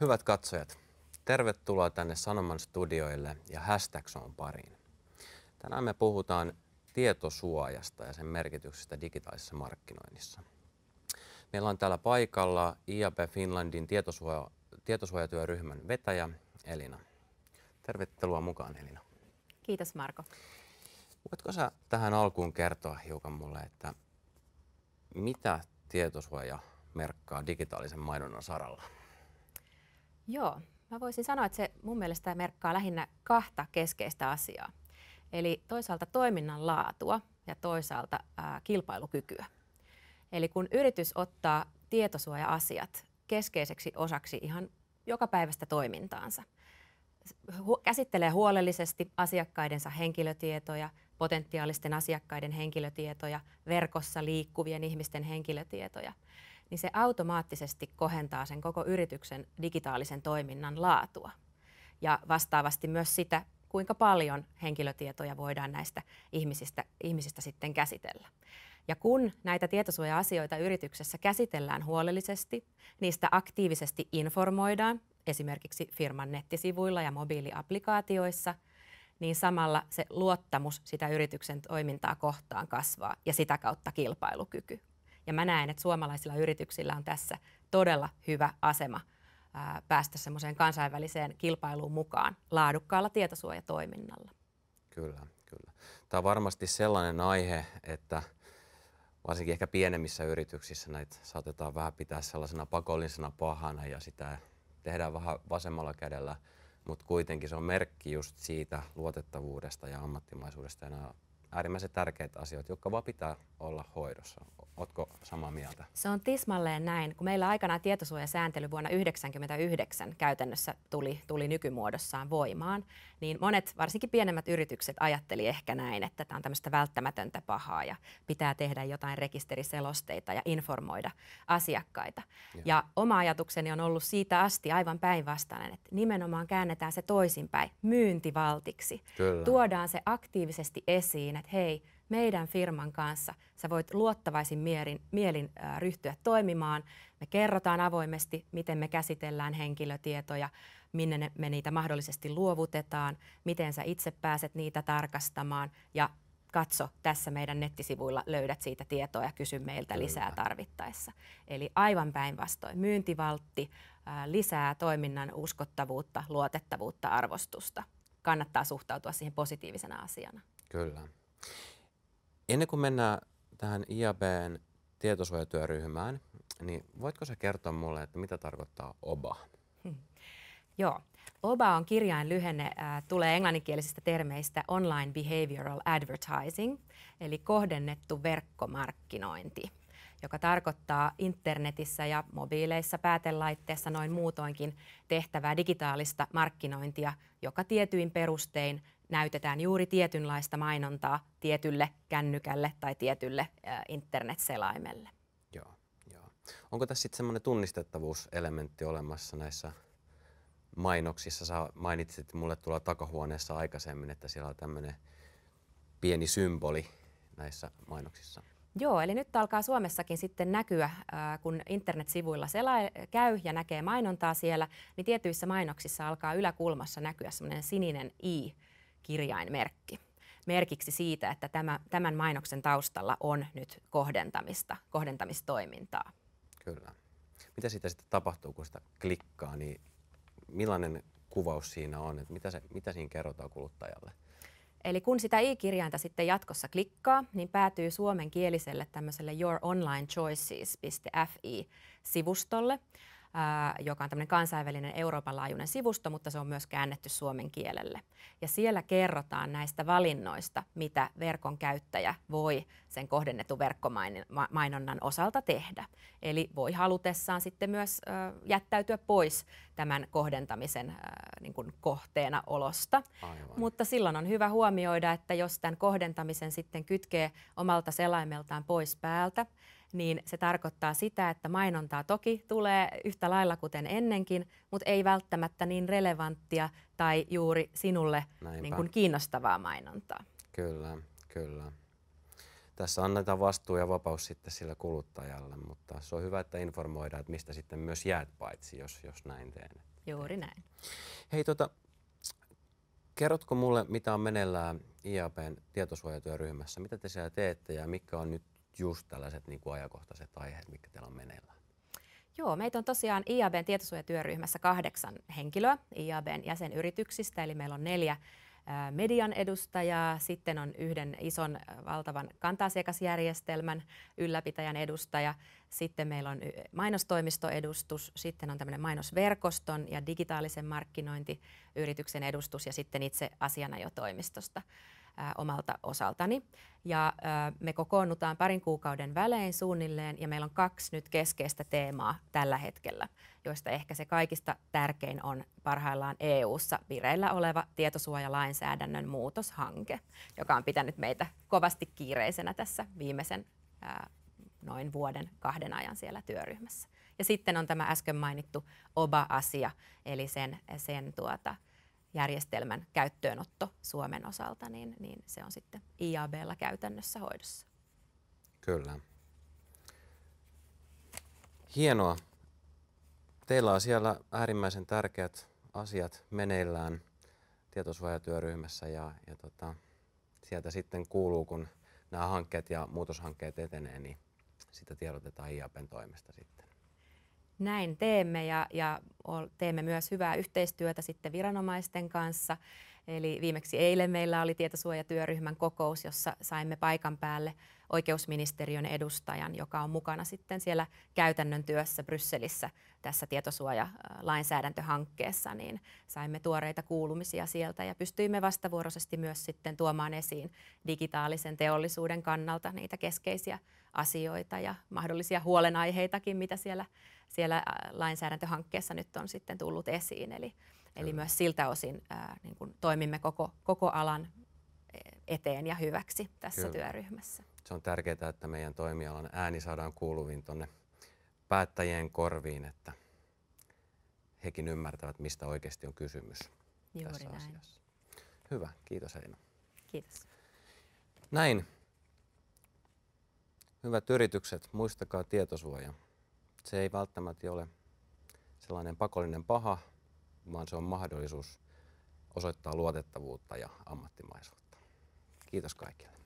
Hyvät katsojat, tervetuloa tänne Sanoman studioille ja on pariin. Tänään me puhutaan tietosuojasta ja sen merkityksestä digitaalisessa markkinoinnissa. Meillä on täällä paikalla IAP Finlandin tietosuoja, tietosuojatyöryhmän vetäjä Elina. Tervetuloa mukaan Elina. Kiitos Marko. Voitko sä tähän alkuun kertoa hiukan mulle, että mitä tietosuoja merkkaa digitaalisen mainonnan saralla? Joo, mä voisin sanoa, että se mun mielestä merkkaa lähinnä kahta keskeistä asiaa. Eli toisaalta toiminnan laatua ja toisaalta ää, kilpailukykyä. Eli kun yritys ottaa tietosuoja-asiat keskeiseksi osaksi ihan joka päivästä toimintaansa, hu- käsittelee huolellisesti asiakkaidensa henkilötietoja, potentiaalisten asiakkaiden henkilötietoja, verkossa liikkuvien ihmisten henkilötietoja – niin se automaattisesti kohentaa sen koko yrityksen digitaalisen toiminnan laatua. Ja vastaavasti myös sitä, kuinka paljon henkilötietoja voidaan näistä ihmisistä, ihmisistä sitten käsitellä. Ja kun näitä tietosuoja-asioita yrityksessä käsitellään huolellisesti, niistä aktiivisesti informoidaan esimerkiksi firman nettisivuilla ja mobiiliaplikaatioissa, niin samalla se luottamus sitä yrityksen toimintaa kohtaan kasvaa ja sitä kautta kilpailukyky. Ja mä näen, että suomalaisilla yrityksillä on tässä todella hyvä asema ää, päästä semmoiseen kansainväliseen kilpailuun mukaan laadukkaalla tietosuojatoiminnalla. Kyllä, kyllä. Tämä on varmasti sellainen aihe, että varsinkin ehkä pienemmissä yrityksissä näitä saatetaan vähän pitää sellaisena pakollisena pahana ja sitä tehdään vähän vasemmalla kädellä, mutta kuitenkin se on merkki just siitä luotettavuudesta ja ammattimaisuudesta ja nämä äärimmäisen tärkeitä asioita, jotka vaan pitää olla hoidossa. Oletko samaa mieltä? Se on tismalleen näin. Kun meillä aikanaan tietosuojasääntely vuonna 1999 käytännössä tuli, tuli nykymuodossaan voimaan, niin monet, varsinkin pienemmät yritykset, ajatteli ehkä näin, että tämä on tämmöistä välttämätöntä pahaa ja pitää tehdä jotain rekisteriselosteita ja informoida asiakkaita. Ja, ja oma ajatukseni on ollut siitä asti aivan päinvastainen, että nimenomaan käännetään se toisinpäin myyntivaltiksi. Kyllä. Tuodaan se aktiivisesti esiin, että hei, meidän firman kanssa. Sä voit luottavaisin mielin, mielin äh, ryhtyä toimimaan. Me kerrotaan avoimesti, miten me käsitellään henkilötietoja, minne me niitä mahdollisesti luovutetaan, miten sä itse pääset niitä tarkastamaan ja katso tässä meidän nettisivuilla, löydät siitä tietoa ja kysy meiltä Kyllä. lisää tarvittaessa. Eli aivan päinvastoin, myyntivaltti ää, lisää toiminnan uskottavuutta, luotettavuutta, arvostusta. Kannattaa suhtautua siihen positiivisena asiana. Kyllä. Ennen kuin mennään tähän IABn tietosuojatyöryhmään, niin voitko sä kertoa mulle, että mitä tarkoittaa OBA? Joo. OBA on kirjain lyhenne, äh, tulee englanninkielisistä termeistä online behavioral advertising, eli kohdennettu verkkomarkkinointi joka tarkoittaa internetissä ja mobiileissa päätelaitteissa noin muutoinkin tehtävää digitaalista markkinointia, joka tietyin perustein näytetään juuri tietynlaista mainontaa tietylle kännykälle tai tietylle äh, internetselaimelle. Joo, joo. Onko tässä sitten semmoinen tunnistettavuuselementti olemassa näissä mainoksissa. Sä mainitsit mulle tuolla takahuoneessa aikaisemmin, että siellä on tämmöinen pieni symboli näissä mainoksissa. Joo, eli nyt alkaa Suomessakin sitten näkyä, äh, kun internetsivuilla sela- käy ja näkee mainontaa siellä, niin tietyissä mainoksissa alkaa yläkulmassa näkyä semmoinen sininen i-kirjainmerkki merkiksi siitä, että tämän mainoksen taustalla on nyt kohdentamista, kohdentamistoimintaa. Kyllä. Mitä siitä sitten tapahtuu, kun sitä klikkaa, niin millainen kuvaus siinä on, että mitä, se, mitä siinä kerrotaan kuluttajalle? Eli kun sitä i-kirjainta sitten jatkossa klikkaa, niin päätyy suomenkieliselle tämmöiselle youronlinechoices.fi-sivustolle joka on tämmöinen kansainvälinen Euroopan laajuinen sivusto, mutta se on myös käännetty suomen kielelle. Ja siellä kerrotaan näistä valinnoista, mitä verkon käyttäjä voi sen kohdennetun verkkomainonnan osalta tehdä. Eli voi halutessaan sitten myös jättäytyä pois tämän kohdentamisen niin kuin kohteena olosta. Aivan. Mutta silloin on hyvä huomioida, että jos tämän kohdentamisen sitten kytkee omalta selaimeltaan pois päältä, niin se tarkoittaa sitä, että mainontaa toki tulee yhtä lailla kuten ennenkin, mutta ei välttämättä niin relevanttia tai juuri sinulle niin kuin kiinnostavaa mainontaa. Kyllä, kyllä. Tässä annetaan vastuu ja vapaus sitten sillä kuluttajalle, mutta se on hyvä, että informoidaan, että mistä sitten myös jäät paitsi, jos, jos näin teen. Juuri näin. Hei, tota, kerrotko mulle, mitä on meneillään IAPn tietosuojatyöryhmässä? Mitä te siellä teette ja mikä on nyt just tällaiset niin kuin ajankohtaiset aiheet, mitkä teillä on meneillään? Joo, meitä on tosiaan IABn tietosuojatyöryhmässä kahdeksan henkilöä IABn jäsenyrityksistä, eli meillä on neljä median edustajaa, sitten on yhden ison valtavan kanta-asiakasjärjestelmän ylläpitäjän edustaja, sitten meillä on mainostoimistoedustus, sitten on tämmöinen mainosverkoston ja digitaalisen markkinointiyrityksen edustus ja sitten itse asianajotoimistosta omalta osaltani. Ja me kokoonnutaan parin kuukauden välein suunnilleen ja meillä on kaksi nyt keskeistä teemaa tällä hetkellä, joista ehkä se kaikista tärkein on parhaillaan EU-ssa vireillä oleva tietosuojalainsäädännön muutoshanke, joka on pitänyt meitä kovasti kiireisenä tässä viimeisen noin vuoden kahden ajan siellä työryhmässä. Ja sitten on tämä äsken mainittu OBA-asia, eli sen, sen tuota, järjestelmän käyttöönotto Suomen osalta, niin, niin se on sitten IABlla käytännössä hoidossa. Kyllä. Hienoa. Teillä on siellä äärimmäisen tärkeät asiat meneillään tietosuojatyöryhmässä ja, ja tota, sieltä sitten kuuluu, kun nämä hankkeet ja muutoshankkeet etenee, niin sitä tiedotetaan IAPen toimesta sitten. Näin teemme ja, ja teemme myös hyvää yhteistyötä sitten viranomaisten kanssa. Eli viimeksi eilen meillä oli tietosuojatyöryhmän kokous, jossa saimme paikan päälle oikeusministeriön edustajan, joka on mukana sitten siellä käytännön työssä Brysselissä tässä tietosuojalainsäädäntöhankkeessa, niin saimme tuoreita kuulumisia sieltä ja pystyimme vastavuoroisesti myös sitten tuomaan esiin digitaalisen teollisuuden kannalta niitä keskeisiä asioita ja mahdollisia huolenaiheitakin, mitä siellä siellä lainsäädäntöhankkeessa nyt on sitten tullut esiin. Eli, eli myös siltä osin ää, niin kuin toimimme koko, koko alan e, eteen ja hyväksi tässä Kyllä. työryhmässä. Se on tärkeää, että meidän toimialan ääni saadaan kuuluviin tuonne päättäjien korviin, että hekin ymmärtävät, mistä oikeasti on kysymys Juuri tässä näin. asiassa. Hyvä, kiitos Heino. Kiitos. Näin. Hyvät yritykset, muistakaa tietosuojaa se ei välttämättä ole sellainen pakollinen paha, vaan se on mahdollisuus osoittaa luotettavuutta ja ammattimaisuutta. Kiitos kaikille.